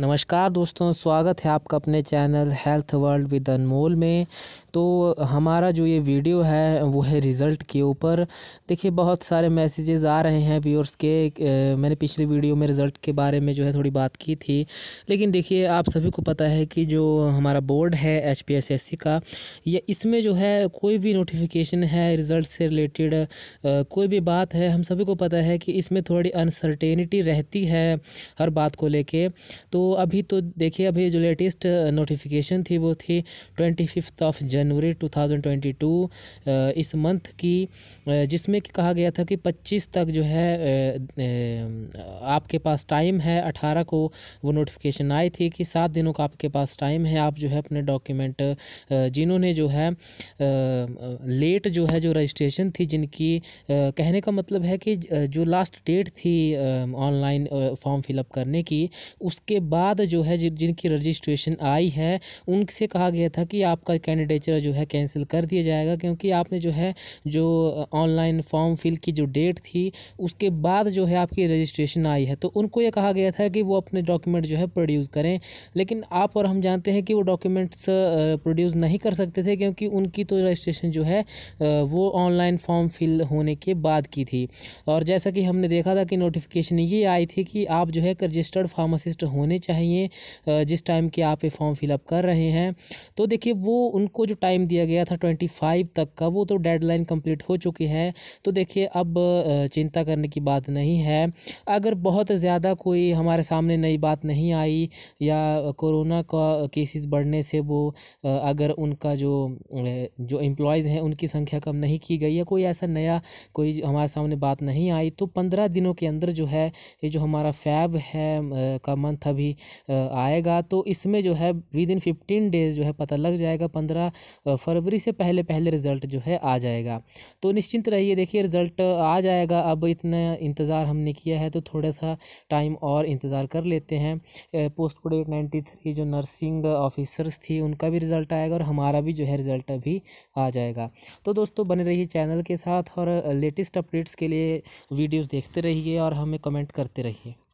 नमस्कार दोस्तों स्वागत है आपका अपने channel health world with Anmol में तो हमारा जो ये वीडियो है वो है रिज़ल्ट के ऊपर देखिए बहुत सारे मैसेजेस आ रहे हैं व्यूअर्स के मैंने पिछले वीडियो में रिज़ल्ट के बारे में जो है थोड़ी बात की थी लेकिन देखिए आप सभी को पता है कि जो हमारा बोर्ड है H P S S C का या इसमें जो है कोई भी नोटिफिकेशन है रिज़ल्ट से रिलेटेड कोई भी बात है हम सभी को पता है कि इसमें थोड़ी अनसर्टेनिटी रहती है हर बात को ले तो अभी तो देखिए अभी जो लेटेस्ट नोटिफिकेशन थी वो थी twenty fifth of January two thousand twenty two इस मंथ की जिसमें कि कहा गया था कि पच्चीस तक जो है आपके पास टाइम है अठारह को वो नोटिफिकेशन आई थी कि सात दिनों का आपके पास टाइम है आप जो है अपने डॉक्यूमेंट जिन्होंने जो है लेट जो है जो रजिस्ट्रेशन थी जिनकी कहने का मतलब है कि जो लास्ट डेट थी ऑनलाइन फॉर्म फिलअप करने की उसके बाद बाद जो है जिनकी रजिस्ट्रेशन आई है उनसे कहा गया था कि आपका कैंडिडेचर जो है कैंसिल कर दिया जाएगा क्योंकि आपने जो है जो ऑनलाइन फॉर्म फिल की जो डेट थी उसके बाद जो है आपकी रजिस्ट्रेशन आई है तो उनको ये कहा गया था कि वो अपने डॉक्यूमेंट जो है प्रोड्यूस करें लेकिन आप और हम जानते हैं कि वो डॉक्यूमेंट्स प्रोड्यूस नहीं कर सकते थे क्योंकि उनकी तो रजिस्ट्रेशन जो है वो ऑनलाइन फॉर्म फिल होने के बाद की थी और जैसा कि हमने देखा था कि नोटिफिकेशन ये आई थी कि आप जो है रजिस्टर्ड फार्मासिस्ट होने चाहिए जिस टाइम के आप ये फॉर्म फिलअप कर रहे हैं तो देखिए वो उनको जो टाइम दिया गया था ट्वेंटी फाइव तक का वो तो डेडलाइन कंप्लीट हो चुकी है तो देखिए अब चिंता करने की बात नहीं है अगर बहुत ज़्यादा कोई हमारे सामने नई बात नहीं आई या कोरोना का केसेस बढ़ने से वो अगर उनका जो जो एम्प्लॉयज़ हैं उनकी संख्या कम नहीं की गई या कोई ऐसा नया कोई हमारे सामने बात नहीं आई तो पंद्रह दिनों के अंदर जो है ये जो हमारा फैब है का मंथ अभी आएगा तो इसमें जो है विद इन फिफ्टीन डेज़ जो है पता लग जाएगा पंद्रह फरवरी से पहले पहले रिज़ल्ट जो है आ जाएगा तो निश्चिंत रहिए देखिए रिज़ल्ट आ जाएगा अब इतना इंतज़ार हमने किया है तो थोड़ा सा टाइम और इंतज़ार कर लेते हैं पोस्ट कोडेट नाइन्टी थ्री जो नर्सिंग ऑफिसर्स थी उनका भी रिज़ल्ट आएगा और हमारा भी जो है रिज़ल्ट अभी आ जाएगा तो दोस्तों बने रहिए चैनल के साथ और लेटेस्ट अपडेट्स के लिए वीडियोस देखते रहिए और हमें कमेंट करते रहिए